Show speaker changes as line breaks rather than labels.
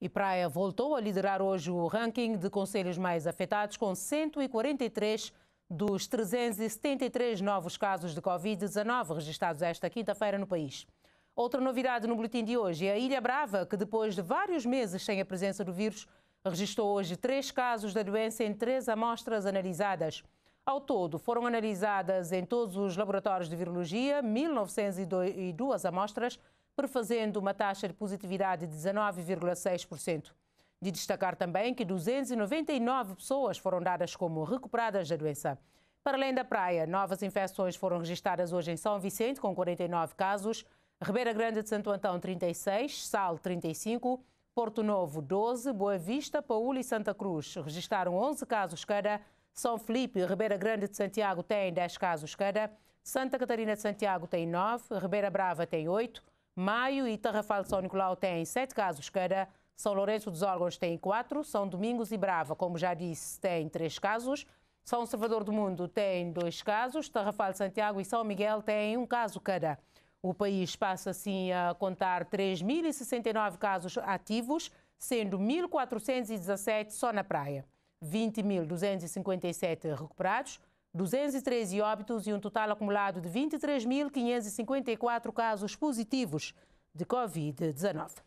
E Praia voltou a liderar hoje o ranking de conselhos mais afetados, com 143 dos 373 novos casos de Covid-19 registados esta quinta-feira no país. Outra novidade no boletim de hoje é a Ilha Brava, que depois de vários meses sem a presença do vírus, registrou hoje três casos da doença em três amostras analisadas. Ao todo, foram analisadas em todos os laboratórios de virologia 1.902 amostras prefazendo uma taxa de positividade de 19,6%. De destacar também que 299 pessoas foram dadas como recuperadas da doença. Para além da praia, novas infecções foram registradas hoje em São Vicente, com 49 casos, Ribeira Grande de Santo Antão, 36, Sal, 35, Porto Novo, 12, Boa Vista, Paúla e Santa Cruz registraram 11 casos cada, São Felipe e Ribeira Grande de Santiago têm 10 casos cada, Santa Catarina de Santiago tem 9, Ribeira Brava tem 8, Maio e Tarrafal de São Nicolau têm sete casos cada. São Lourenço dos Órgãos tem quatro. São Domingos e Brava, como já disse, tem três casos. São Salvador do Mundo tem dois casos. Tarrafal de Santiago e São Miguel têm um caso cada. O país passa assim a contar 3.069 casos ativos, sendo 1.417 só na praia, 20.257 recuperados, 213 óbitos e um total acumulado de 23.554 casos positivos de Covid-19.